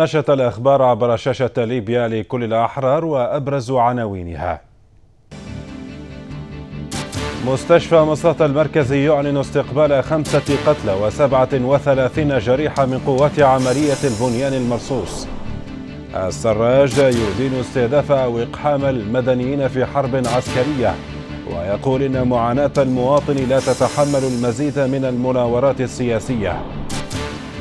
نشرت الأخبار عبر شاشة ليبيا لكل الأحرار وأبرز عناوينها مستشفى مصرات المركزي يعلن استقبال خمسة قتلى وسبعة وثلاثين جريحة من قوات عملية البنيان المرصوص السراج يدين استهداف أو إقحام المدنيين في حرب عسكرية ويقول إن معاناة المواطن لا تتحمل المزيد من المناورات السياسية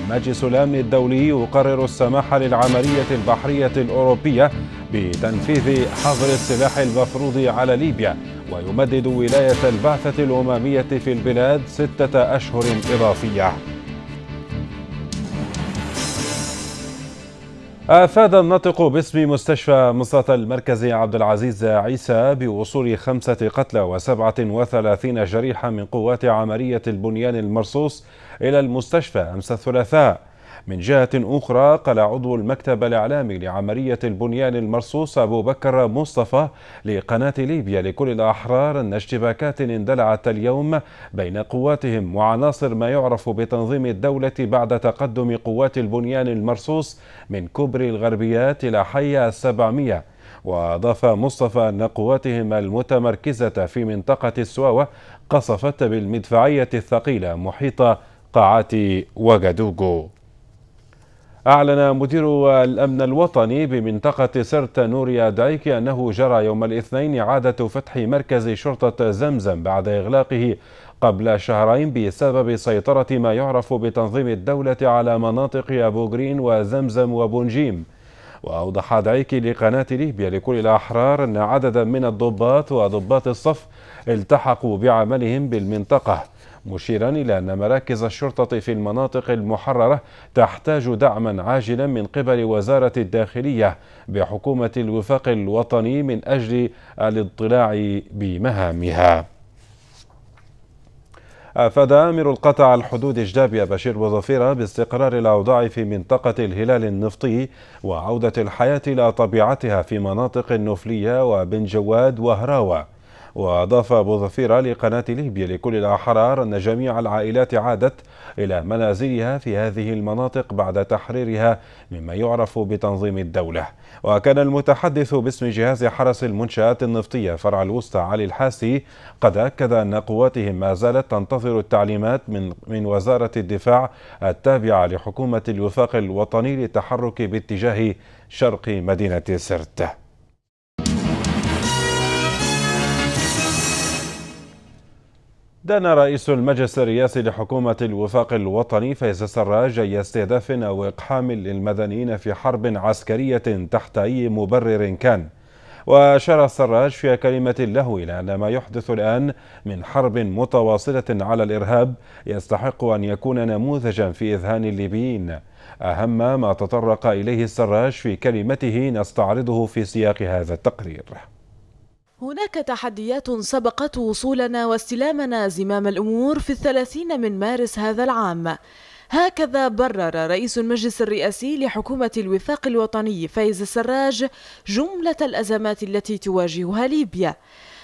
مجلس الأمن الدولي يقرر السماح للعملية البحرية الأوروبية بتنفيذ حظر السلاح المفروض على ليبيا ويمدد ولاية البعثة الأممية في البلاد ستة أشهر إضافية افاد الناطق باسم مستشفى مصطفى المركزي عبد العزيز عيسى بوصول خمسه قتلى وسبعه وثلاثين جريحا من قوات عمليه البنيان المرصوص الى المستشفى امس الثلاثاء من جهة أخرى قال عضو المكتب الإعلامي لعملية البنيان المرصوص أبو بكر مصطفى لقناة ليبيا لكل الأحرار أن اشتباكات اندلعت اليوم بين قواتهم وعناصر ما يعرف بتنظيم الدولة بعد تقدم قوات البنيان المرصوص من كبر الغربيات إلى حي السبعمية وأضاف مصطفى أن قواتهم المتمركزة في منطقة السواوة قصفت بالمدفعية الثقيلة محيط قاعات وغادوغو أعلن مدير الأمن الوطني بمنطقة سرت نوريا دايك أنه جرى يوم الاثنين إعادة فتح مركز شرطة زمزم بعد إغلاقه قبل شهرين بسبب سيطرة ما يعرف بتنظيم الدولة على مناطق أبو غرين وزمزم وبونجيم وأوضح دعيكي لقناة ليبيا لكل الأحرار أن عددا من الضباط وضباط الصف التحقوا بعملهم بالمنطقة مشيرا إلى أن مراكز الشرطة في المناطق المحررة تحتاج دعما عاجلا من قبل وزارة الداخلية بحكومة الوفاق الوطني من أجل الاضطلاع بمهامها أفاد آمر القطع الحدود الجابية بشير بوظفيرة باستقرار الأوضاع في منطقة الهلال النفطي وعودة الحياة إلى طبيعتها في مناطق النفلية وبن جواد وهراوة وأضاف أبو ظفير لقناة ليبيا لكل الأحرار أن جميع العائلات عادت إلى منازلها في هذه المناطق بعد تحريرها مما يعرف بتنظيم الدولة وكان المتحدث باسم جهاز حرس المنشآت النفطية فرع الوسطى علي الحاسي قد أكد أن قواتهم ما زالت تنتظر التعليمات من من وزارة الدفاع التابعة لحكومة الوفاق الوطني للتحرك باتجاه شرق مدينة سرت دان رئيس المجلس الرئاسي لحكومة الوفاق الوطني فيز سراج أي استهداف أو إقحام للمدنيين في حرب عسكرية تحت أي مبرر كان وأشار السراج في كلمة له إلى أن ما يحدث الآن من حرب متواصلة على الإرهاب يستحق أن يكون نموذجا في إذهان الليبيين أهم ما تطرق إليه السراج في كلمته نستعرضه في سياق هذا التقرير هناك تحديات سبقت وصولنا واستلامنا زمام الأمور في الثلاثين من مارس هذا العام هكذا برر رئيس المجلس الرئاسي لحكومة الوفاق الوطني فايز السراج جملة الأزمات التي تواجهها ليبيا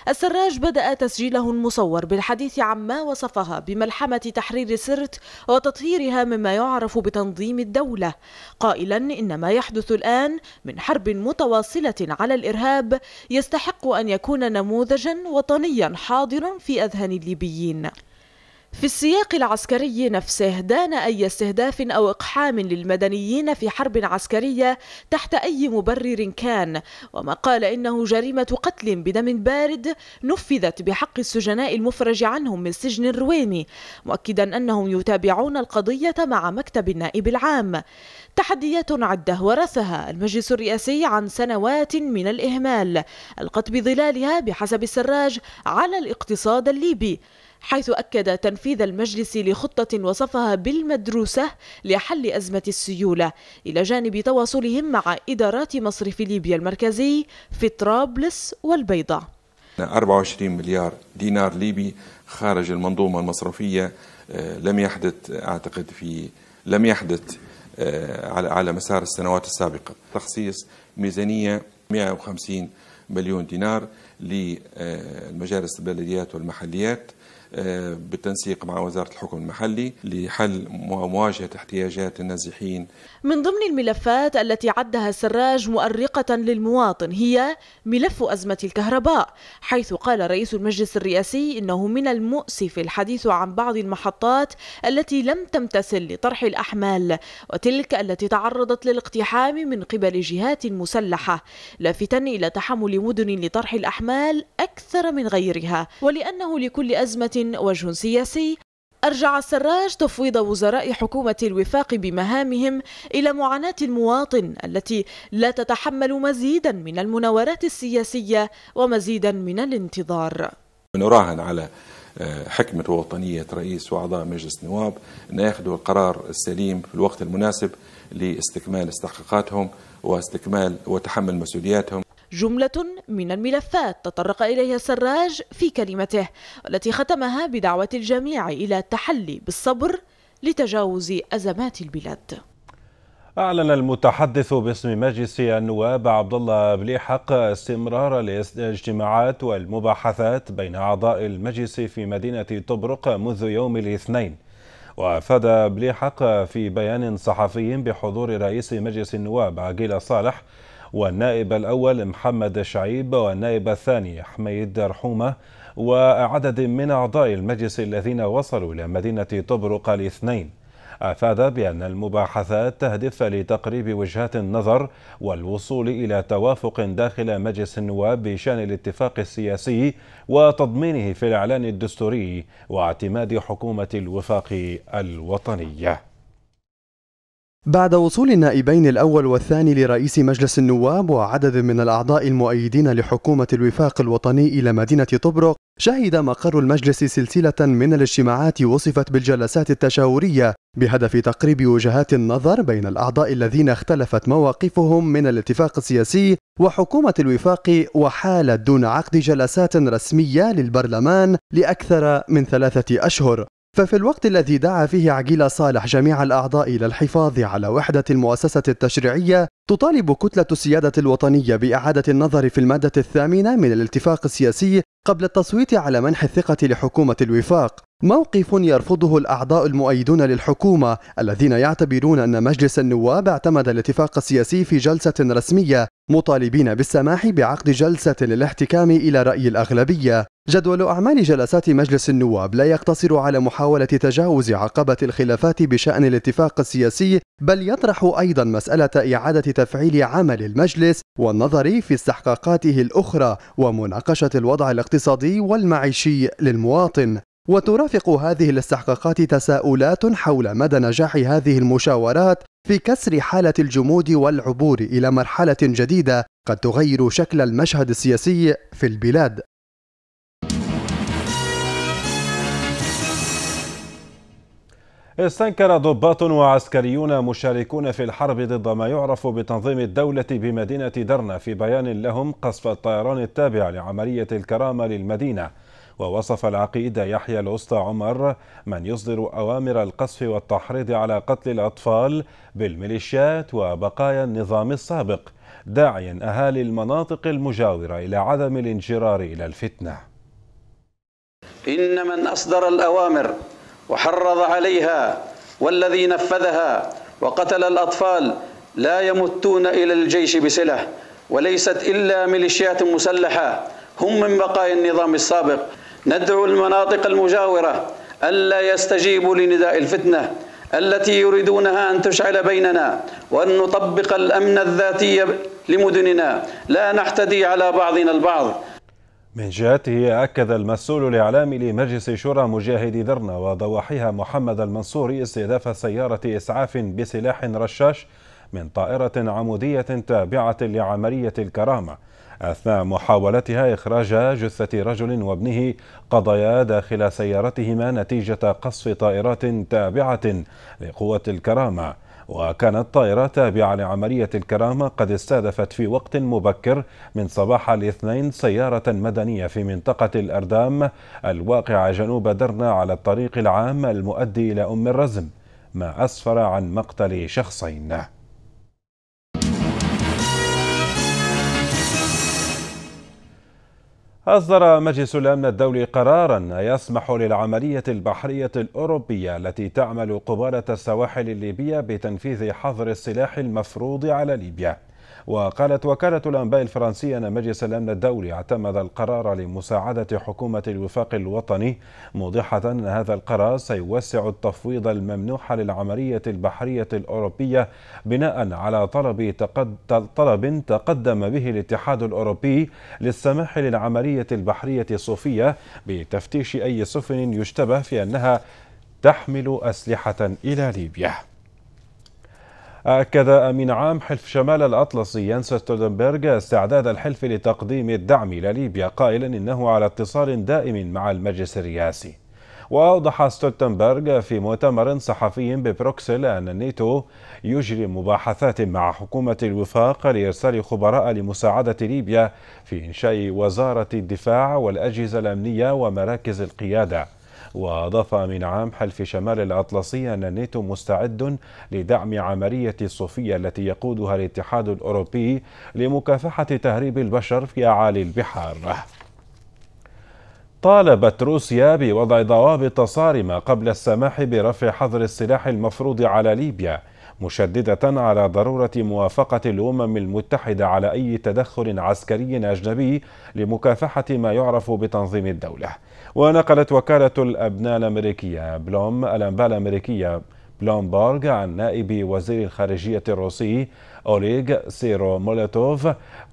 السراج بدأ تسجيله المصور بالحديث عما وصفها بملحمة تحرير سرت وتطهيرها مما يعرف بتنظيم الدولة قائلا إن ما يحدث الآن من حرب متواصلة على الإرهاب يستحق أن يكون نموذجا وطنيا حاضرا في أذهان الليبيين في السياق العسكري نفسه دان أي استهداف أو إقحام للمدنيين في حرب عسكرية تحت أي مبرر كان وما قال إنه جريمة قتل بدم بارد نفذت بحق السجناء المفرج عنهم من سجن الرويني مؤكدا أنهم يتابعون القضية مع مكتب النائب العام تحديات عدة ورثها المجلس الرئاسي عن سنوات من الإهمال القت بظلالها بحسب السراج على الاقتصاد الليبي حيث أكد تنفيذ المجلس لخطة وصفها بالمدروسة لحل أزمة السيولة إلى جانب تواصلهم مع إدارات مصرف ليبيا المركزي في طرابلس والبيضة 24 مليار دينار ليبي خارج المنظومة المصرفية آه، لم يحدث أعتقد في لم يحدث آه، على مسار السنوات السابقة تخصيص ميزانية 150 مليون دينار للمجالس البلديات والمحليات آه، بالتنسيق مع وزارة الحكم المحلي لحل ومواجهة احتياجات النازحين من ضمن الملفات التي عدها السراج مؤرقة للمواطن هي ملف أزمة الكهرباء حيث قال رئيس المجلس الرئاسي إنه من المؤسف الحديث عن بعض المحطات التي لم تمتثل لطرح الأحمال وتلك التي تعرضت للاقتحام من قبل جهات مسلحة لافتا إلى تحمل مدن لطرح الأحمال أكثر من غيرها ولأنه لكل أزمة وجه سياسي أرجع السراج تفويض وزراء حكومة الوفاق بمهامهم إلى معاناة المواطن التي لا تتحمل مزيدا من المناورات السياسية ومزيدا من الانتظار نراهن على آه، حكمة ووطنية رئيس وأعضاء مجلس النواب أن يأخذوا القرار السليم في الوقت المناسب لاستكمال استحقاقاتهم واستكمال وتحمل مسؤولياتهم جملة من الملفات تطرق إليها السراج في كلمته والتي ختمها بدعوة الجميع إلى التحلي بالصبر لتجاوز أزمات البلاد أعلن المتحدث باسم مجلس النواب عبد الله بليحق استمرار الاجتماعات والمباحثات بين أعضاء المجلس في مدينة طبرق منذ يوم الاثنين وأفاد بليحق في بيان صحفي بحضور رئيس مجلس النواب عقيل صالح والنائب الأول محمد شعيب والنائب الثاني حميد رحومة وعدد من أعضاء المجلس الذين وصلوا إلى مدينة طبرق الاثنين أفاد بأن المباحثات تهدف لتقريب وجهات النظر والوصول إلى توافق داخل مجلس النواب بشأن الاتفاق السياسي وتضمينه في الإعلان الدستوري واعتماد حكومة الوفاق الوطنية بعد وصول النائبين الأول والثاني لرئيس مجلس النواب وعدد من الأعضاء المؤيدين لحكومة الوفاق الوطني إلى مدينة طبرق شهد مقر المجلس سلسلة من الاجتماعات وصفت بالجلسات التشاورية بهدف تقريب وجهات النظر بين الأعضاء الذين اختلفت مواقفهم من الاتفاق السياسي وحكومة الوفاق وحالت دون عقد جلسات رسمية للبرلمان لأكثر من ثلاثة أشهر ففي الوقت الذي دعا فيه عقيل صالح جميع الأعضاء إلى الحفاظ على وحدة المؤسسة التشريعية تطالب كتلة السيادة الوطنية بإعادة النظر في المادة الثامنة من الاتفاق السياسي قبل التصويت على منح الثقة لحكومة الوفاق موقف يرفضه الأعضاء المؤيدون للحكومة الذين يعتبرون أن مجلس النواب اعتمد الاتفاق السياسي في جلسة رسمية مطالبين بالسماح بعقد جلسة للاحتكام إلى رأي الأغلبية جدول أعمال جلسات مجلس النواب لا يقتصر على محاولة تجاوز عقبة الخلافات بشأن الاتفاق السياسي بل يطرح أيضا مسألة إعادة تفعيل عمل المجلس والنظر في استحقاقاته الأخرى ومناقشة الوضع الاقتصادي الاقتصادي والمعيشي للمواطن وترافق هذه الاستحقاقات تساؤلات حول مدى نجاح هذه المشاورات في كسر حالة الجمود والعبور إلى مرحلة جديدة قد تغير شكل المشهد السياسي في البلاد استنكر ضباط وعسكريون مشاركون في الحرب ضد ما يعرف بتنظيم الدولة بمدينة درنا في بيان لهم قصف الطيران التابع لعملية الكرامة للمدينة ووصف العقيد يحيى الأسطى عمر من يصدر أوامر القصف والتحريض على قتل الأطفال بالميليشيات وبقايا النظام السابق داعيا أهالي المناطق المجاورة إلى عدم الانجرار إلى الفتنة إن من أصدر الأوامر وحرض عليها والذي نفذها وقتل الأطفال لا يمتون إلى الجيش بسلة وليست إلا ميليشيات مسلحة هم من بقايا النظام السابق ندعو المناطق المجاورة ألا يستجيبوا لنداء الفتنة التي يريدونها أن تشعل بيننا وأن نطبق الأمن الذاتي لمدننا لا نحتدي على بعضنا البعض من جهته أكد المسؤول الإعلامي لمجلس شورى مجاهدي درنا وضواحيها محمد المنصوري استهداف سيارة إسعاف بسلاح رشاش من طائرة عمودية تابعة لعملية الكرامة أثناء محاولتها إخراج جثة رجل وابنه قضيا داخل سيارتهما نتيجة قصف طائرات تابعة لقوة الكرامة وكانت طائرة تابعة لعملية الكرامة قد استهدفت في وقت مبكر من صباح الاثنين سيارة مدنية في منطقة الأردام الواقعة جنوب درنا على الطريق العام المؤدي إلى أم الرزم ما أسفر عن مقتل شخصين أصدر مجلس الأمن الدولي قرارا يسمح للعملية البحرية الأوروبية التي تعمل قبالة السواحل الليبية بتنفيذ حظر السلاح المفروض على ليبيا وقالت وكالة الأنباء الفرنسية أن مجلس الأمن الدولي اعتمد القرار لمساعدة حكومة الوفاق الوطني موضحة أن هذا القرار سيوسع التفويض الممنوح للعملية البحرية الأوروبية بناء على طلب طلب تقدم به الاتحاد الأوروبي للسماح للعملية البحرية الصوفية بتفتيش أي سفن يشتبه في أنها تحمل أسلحة إلى ليبيا أكد أمين عام حلف شمال الأطلسي ينسى ستولدنبرغ استعداد الحلف لتقديم الدعم لليبيا قائلا إنه على اتصال دائم مع المجلس الرئاسي وأوضح ستولتنبرغ في مؤتمر صحفي ببروكسل أن الناتو يجري مباحثات مع حكومة الوفاق لإرسال خبراء لمساعدة ليبيا في إنشاء وزارة الدفاع والأجهزة الأمنية ومراكز القيادة وأضاف من عام حلف شمال الأطلسي أن الناتو مستعد لدعم عملية الصوفية التي يقودها الاتحاد الأوروبي لمكافحة تهريب البشر في أعالي البحار طالبت روسيا بوضع ضوابط صارمة قبل السماح برفع حظر السلاح المفروض على ليبيا مشددة على ضرورة موافقة الأمم المتحدة على أي تدخل عسكري أجنبي لمكافحة ما يعرف بتنظيم الدولة ونقلت وكالة الأبناء الأمريكية بلوم الأنباء الأمريكية بلومبرغ عن نائب وزير الخارجية الروسي أوليغ سيرو مولوتوف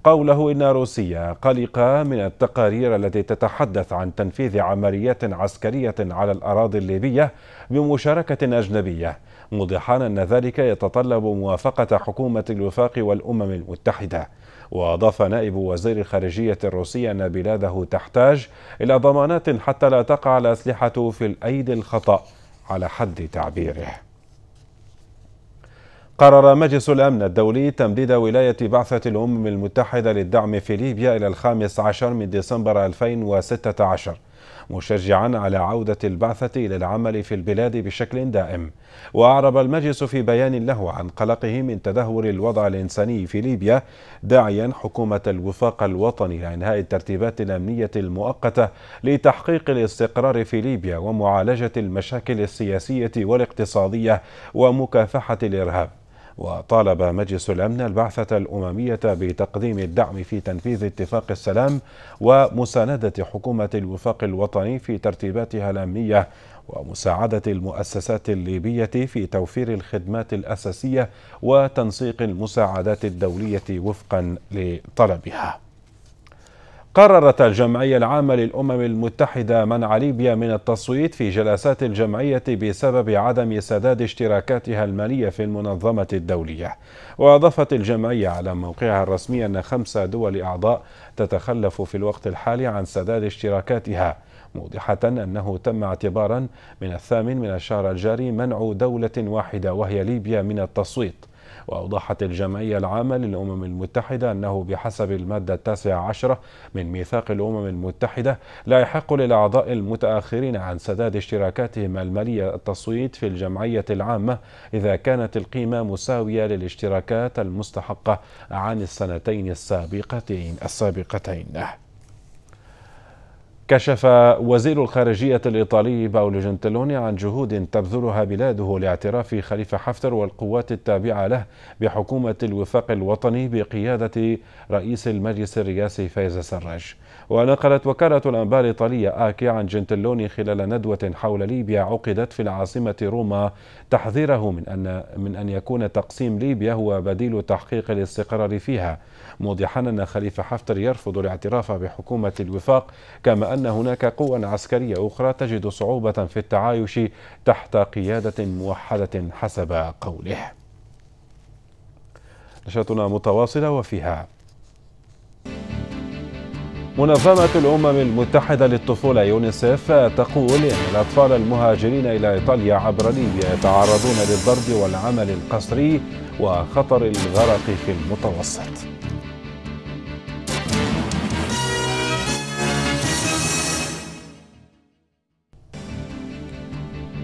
قوله إن روسيا قلقة من التقارير التي تتحدث عن تنفيذ عمليات عسكرية على الأراضي الليبية بمشاركة أجنبية موضحا أن ذلك يتطلب موافقة حكومة الوفاق والأمم المتحدة وأضاف نائب وزير الخارجية الروسي أن بلاده تحتاج إلى ضمانات حتى لا تقع الأسلحة في الأيدي الخطأ على حد تعبيره قرر مجلس الأمن الدولي تمديد ولاية بعثة الأمم المتحدة للدعم في ليبيا إلى الخامس عشر من ديسمبر 2016 مشجعا على عودة البعثة إلى العمل في البلاد بشكل دائم وأعرب المجلس في بيان له عن قلقه من تدهور الوضع الإنساني في ليبيا داعيا حكومة الوفاق الوطني لإنهاء الترتيبات الأمنية المؤقتة لتحقيق الاستقرار في ليبيا ومعالجة المشاكل السياسية والاقتصادية ومكافحة الإرهاب وطالب مجلس الأمن البعثة الأممية بتقديم الدعم في تنفيذ اتفاق السلام ومساندة حكومة الوفاق الوطني في ترتيباتها الأمنية ومساعدة المؤسسات الليبية في توفير الخدمات الأساسية وتنسيق المساعدات الدولية وفقا لطلبها قررت الجمعية العامة للأمم المتحدة منع ليبيا من التصويت في جلسات الجمعية بسبب عدم سداد اشتراكاتها المالية في المنظمة الدولية وأضافت الجمعية على موقعها الرسمي أن خمسة دول أعضاء تتخلف في الوقت الحالي عن سداد اشتراكاتها موضحة أنه تم اعتبارا من الثامن من الشهر الجاري منع دولة واحدة وهي ليبيا من التصويت وأوضحت الجمعية العامة للأمم المتحدة أنه بحسب المادة التاسعة عشرة من ميثاق الأمم المتحدة لا يحق للأعضاء المتأخرين عن سداد اشتراكاتهم المالية التصويت في الجمعية العامة إذا كانت القيمة مساوية للاشتراكات المستحقة عن السنتين السابقتين السابقتين كشف وزير الخارجية الإيطالي باولو جنتلوني عن جهود تبذلها بلاده لاعتراف خليفة حفتر والقوات التابعة له بحكومة الوفاق الوطني بقيادة رئيس المجلس الرئاسي فايز سراج ونقلت وكالة الأنباء الإيطالية آكي عن جنتلوني خلال ندوة حول ليبيا عقدت في العاصمة روما تحذيره من أن من أن يكون تقسيم ليبيا هو بديل تحقيق الاستقرار فيها موضحا أن خليفة حفتر يرفض الاعتراف بحكومة الوفاق كما أن هناك قوى عسكرية أخرى تجد صعوبة في التعايش تحت قيادة موحدة حسب قوله نشرتنا متواصلة وفيها منظمة الأمم المتحدة للطفولة يونيسيف تقول أن الأطفال المهاجرين إلى إيطاليا عبر ليبيا يتعرضون للضرب والعمل القسري وخطر الغرق في المتوسط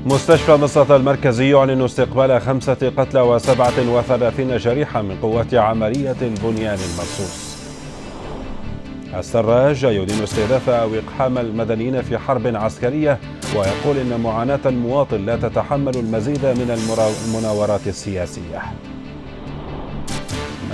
مستشفى مصر المركزي يعلن استقبال خمسة قتلى وسبعة وثلاثين جريحا من قوات عملية البنيان المرصوص السراج يدين استهداف أو إقحام المدنيين في حرب عسكرية ويقول إن معاناة المواطن لا تتحمل المزيد من المناورات السياسية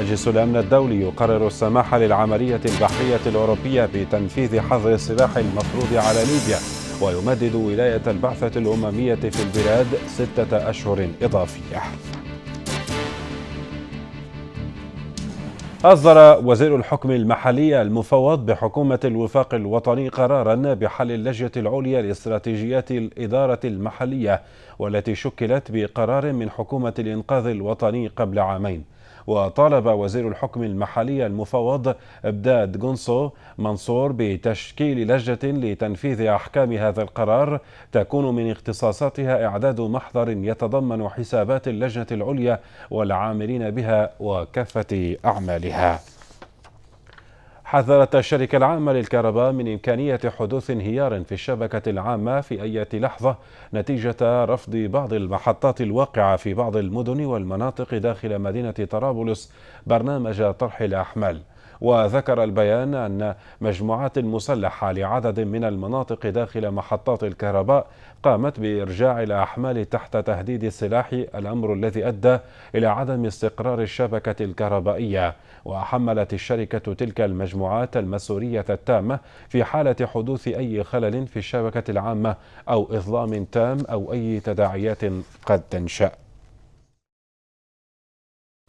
مجلس الأمن الدولي يقرر السماح للعملية البحرية الأوروبية بتنفيذ حظر السلاح المفروض على ليبيا ويمدد ولاية البعثة الأممية في البلاد ستة أشهر إضافية أصدر وزير الحكم المحلي المفوض بحكومة الوفاق الوطني قرارا بحل اللجنة العليا لاستراتيجيات الإدارة المحلية والتي شكلت بقرار من حكومة الإنقاذ الوطني قبل عامين وطالب وزير الحكم المحلي المفوض ابداد جونسو منصور بتشكيل لجنه لتنفيذ احكام هذا القرار تكون من اختصاصاتها اعداد محضر يتضمن حسابات اللجنه العليا والعاملين بها وكافه اعمالها حذرت الشركة العامة للكهرباء من إمكانية حدوث انهيار في الشبكة العامة في أي لحظة نتيجة رفض بعض المحطات الواقعة في بعض المدن والمناطق داخل مدينة طرابلس برنامج طرح الأحمال وذكر البيان أن مجموعات مسلحة لعدد من المناطق داخل محطات الكهرباء قامت بإرجاع الأحمال تحت تهديد السلاح الأمر الذي أدى إلى عدم استقرار الشبكة الكهربائية وحملت الشركة تلك المجموعات المسؤولية التامة في حالة حدوث أي خلل في الشبكة العامة أو إظلام تام أو أي تداعيات قد تنشأ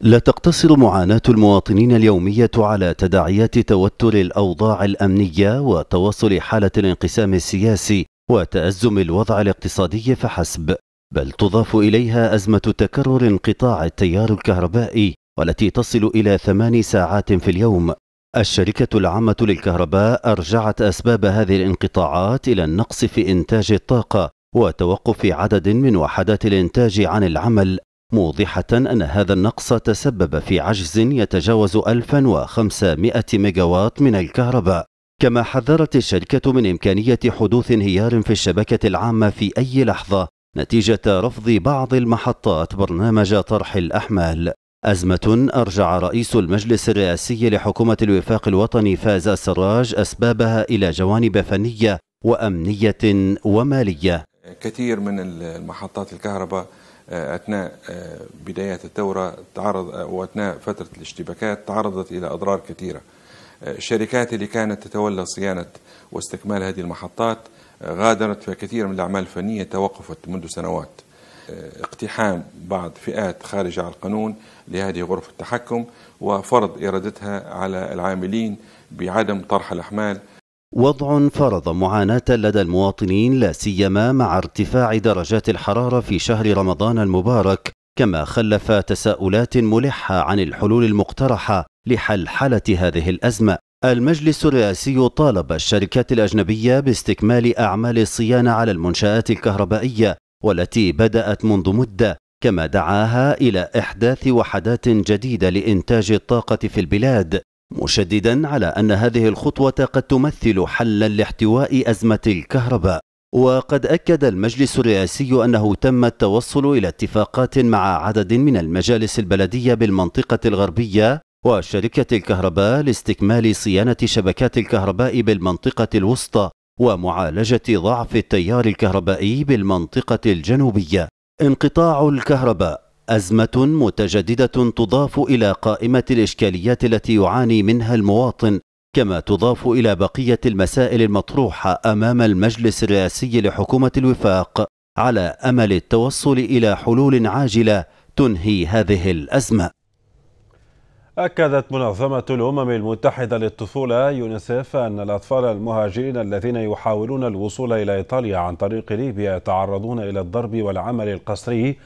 لا تقتصر معاناة المواطنين اليومية على تداعيات توتر الأوضاع الأمنية وتواصل حالة الانقسام السياسي وتأزم الوضع الاقتصادي فحسب بل تضاف إليها أزمة تكرر انقطاع التيار الكهربائي والتي تصل إلى ثمان ساعات في اليوم الشركة العامة للكهرباء أرجعت أسباب هذه الانقطاعات إلى النقص في إنتاج الطاقة وتوقف عدد من وحدات الإنتاج عن العمل موضحة أن هذا النقص تسبب في عجز يتجاوز 1500 ميجاوات من الكهرباء كما حذرت الشركة من إمكانية حدوث انهيار في الشبكة العامة في أي لحظة نتيجة رفض بعض المحطات برنامج طرح الأحمال أزمة أرجع رئيس المجلس الرئاسي لحكومة الوفاق الوطني فاز سراج أسبابها إلى جوانب فنية وأمنية ومالية كثير من المحطات الكهرباء آه، أثناء آه، بداية الثورة تعرض آه، وأثناء فترة الاشتباكات تعرضت إلى أضرار كثيرة الشركات اللي كانت تتولى صيانة واستكمال هذه المحطات غادرت فكثير من الأعمال الفنية توقفت منذ سنوات اقتحام بعض فئات خارجة عن القانون لهذه غرف التحكم وفرض إرادتها على العاملين بعدم طرح الأحمال وضع فرض معاناة لدى المواطنين لا سيما مع ارتفاع درجات الحرارة في شهر رمضان المبارك كما خلف تساؤلات ملحة عن الحلول المقترحة لحلحلة هذه الأزمة المجلس الرئاسي طالب الشركات الأجنبية باستكمال أعمال الصيانة على المنشآت الكهربائية والتي بدأت منذ مدة كما دعاها إلى إحداث وحدات جديدة لإنتاج الطاقة في البلاد مشددا على أن هذه الخطوة قد تمثل حلا لاحتواء أزمة الكهرباء وقد أكد المجلس الرئاسي أنه تم التوصل إلى اتفاقات مع عدد من المجالس البلدية بالمنطقة الغربية وشركة الكهرباء لاستكمال صيانة شبكات الكهرباء بالمنطقة الوسطى ومعالجة ضعف التيار الكهربائي بالمنطقة الجنوبية انقطاع الكهرباء أزمة متجددة تضاف إلى قائمة الإشكاليات التي يعاني منها المواطن كما تضاف إلى بقية المسائل المطروحة أمام المجلس الرئاسي لحكومة الوفاق على أمل التوصل إلى حلول عاجلة تنهي هذه الأزمة أكدت منظمة الأمم المتحدة للطفولة يونيسف أن الأطفال المهاجرين الذين يحاولون الوصول إلى إيطاليا عن طريق ليبيا يتعرضون إلى الضرب والعمل القسري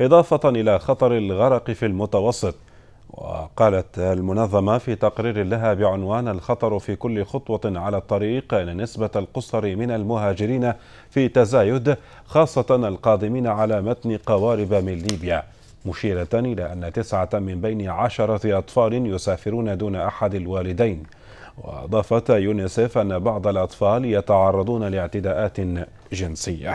إضافة إلى خطر الغرق في المتوسط وقالت المنظمة في تقرير لها بعنوان الخطر في كل خطوة على الطريق أن نسبة القصر من المهاجرين في تزايد خاصة القادمين على متن قوارب من ليبيا مشيرة إلى أن تسعة من بين عشرة أطفال يسافرون دون أحد الوالدين وأضافت يونيسف أن بعض الأطفال يتعرضون لاعتداءات جنسية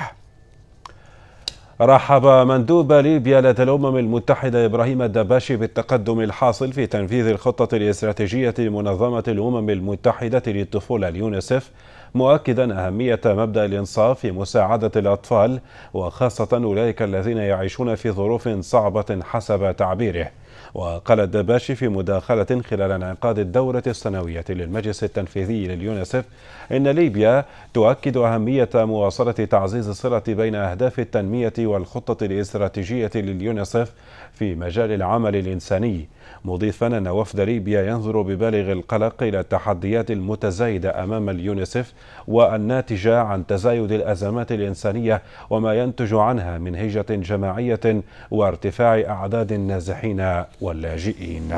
رحب مندوب ليبيا لدى الأمم المتحدة إبراهيم الدباشي بالتقدم الحاصل في تنفيذ الخطة الاستراتيجية لمنظمة الأمم المتحدة للطفولة اليونيسف مؤكدا أهمية مبدأ الإنصاف في مساعدة الأطفال وخاصة أولئك الذين يعيشون في ظروف صعبة حسب تعبيره وقال الدباشي في مداخلة خلال انعقاد الدورة السنوية للمجلس التنفيذي لليونسف إن ليبيا تؤكد أهمية مواصلة تعزيز الصلة بين أهداف التنمية والخطة الاستراتيجية لليونسف في مجال العمل الإنساني مضيفا أن وفد ليبيا ينظر ببالغ القلق إلى التحديات المتزايدة أمام اليونسف والناتجة عن تزايد الأزمات الإنسانية وما ينتج عنها من هجة جماعية وارتفاع أعداد النازحين واللاجئين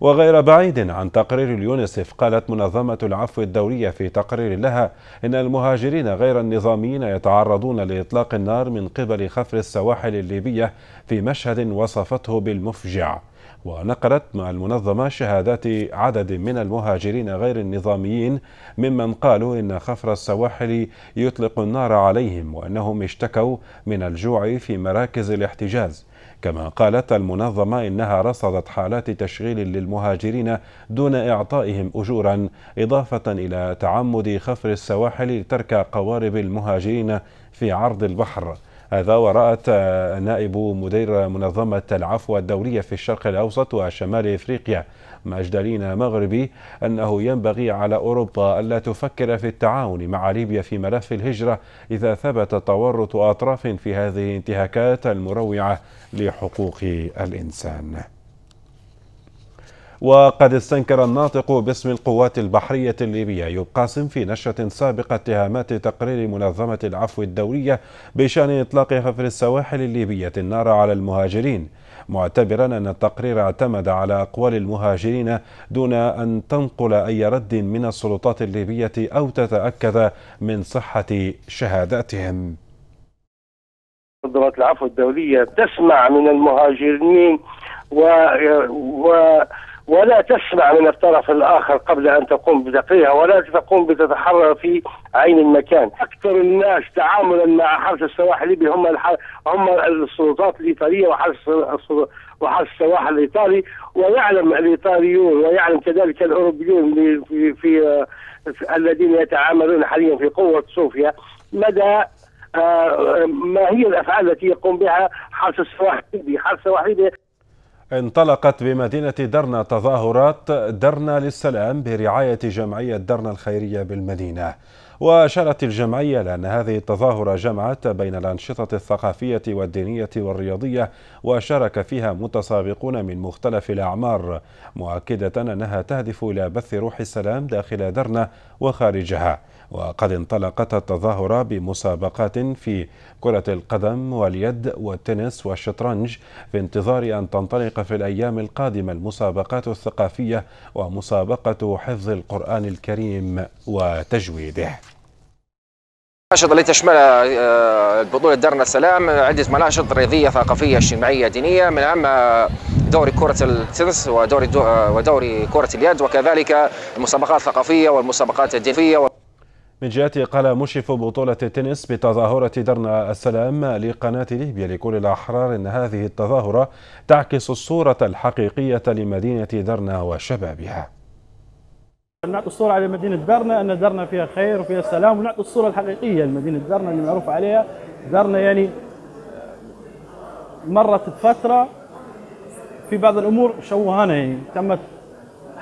وغير بعيد عن تقرير اليونسف قالت منظمة العفو الدولية في تقرير لها إن المهاجرين غير النظاميين يتعرضون لإطلاق النار من قبل خفر السواحل الليبية في مشهد وصفته بالمفجع ونقلت مع المنظمة شهادات عدد من المهاجرين غير النظاميين ممن قالوا إن خفر السواحل يطلق النار عليهم وأنهم اشتكوا من الجوع في مراكز الاحتجاز كما قالت المنظمة إنها رصدت حالات تشغيل للمهاجرين دون إعطائهم أجورا إضافة إلى تعمد خفر السواحل لترك قوارب المهاجرين في عرض البحر هذا ورأت نائب مدير منظمة العفو الدولية في الشرق الأوسط وشمال إفريقيا مجدلين مغربي أنه ينبغي على أوروبا ألا تفكر في التعاون مع ليبيا في ملف الهجرة إذا ثبت تورط أطراف في هذه الانتهاكات المروعة لحقوق الإنسان وقد استنكر الناطق باسم القوات البحرية الليبية أيوب قاسم في نشرة سابقة اتهامات تقرير منظمة العفو الدولية بشأن إطلاق حفر السواحل الليبية النار على المهاجرين معتبرا أن التقرير اعتمد على أقوال المهاجرين دون أن تنقل أي رد من السلطات الليبية أو تتأكد من صحة شهاداتهم منظمة العفو الدولية تسمع من المهاجرين و, و... ولا تسمع من الطرف الآخر قبل أن تقوم بدقيها ولا تقوم بتتحرر في عين المكان أكثر الناس تعاملا مع حرس السواحل الليبي هم هم السلطات الإيطالية وحرس وحرس السواحل الإيطالي ويعلم الإيطاليون ويعلم كذلك الأوروبيون في, في... في آه، الذين يتعاملون حاليا في قوة صوفيا مدى آه، ما هي الافعال التي يقوم بها حرس السواحل الليبي، حرس السواحل الليبي انطلقت بمدينة درنا تظاهرات درنا للسلام برعاية جمعية درنا الخيرية بالمدينة وأشارت الجمعية لأن هذه التظاهرة جمعت بين الأنشطة الثقافية والدينية والرياضية وشارك فيها متسابقون من مختلف الأعمار مؤكدة أنها تهدف إلى بث روح السلام داخل درنا وخارجها وقد انطلقت التظاهرة بمسابقات في كرة القدم واليد والتنس والشطرنج في انتظار أن تنطلق في الأيام القادمة المسابقات الثقافية ومسابقة حفظ القرآن الكريم وتجويده المناشط التي تشمل البطولة آه، دارنا السلام عدة مناشط رياضية ثقافية اجتماعية دينية من أهم آه، دوري كرة التنس ودوري آه، ودوري كرة اليد وكذلك المسابقات الثقافية والمسابقات الدينية من جهته قال مشرف بطولة التنس بتظاهرة درنا السلام لقناة ليبيا لكل الأحرار أن هذه التظاهرة تعكس الصورة الحقيقية لمدينة درنا وشبابها نعطي الصورة على مدينة درنا أن درنا فيها خير وفيها سلام ونعطي الصورة الحقيقية لمدينة درنا اللي معروف عليها درنا يعني مرت فترة في بعض الأمور شوهانة يعني تمت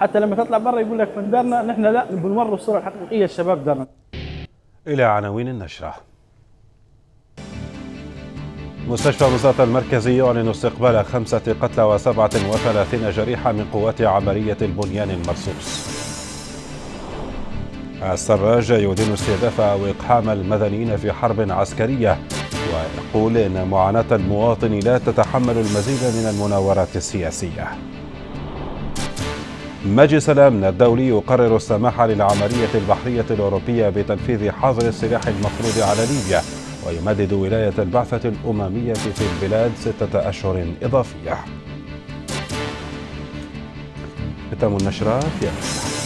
حتى لما تطلع برا يقول لك من دارنا نحن لا بنمر الصوره الحقيقيه الشباب دارنا الى عناوين النشره مستشفى مصاطة المركزي يعلن استقبال خمسة قتلى وسبعة وثلاثين جريحة من قوات عملية البنيان المرصوص السراج يدين استهداف أو إقحام المدنيين في حرب عسكرية ويقول إن معاناة المواطن لا تتحمل المزيد من المناورات السياسية مجلس الأمن الدولي يقرر السماح للعملية البحرية الأوروبية بتنفيذ حظر السلاح المفروض على ليبيا ويمدد ولاية البعثة الأممية في البلاد ستة أشهر إضافية ختام النشرة في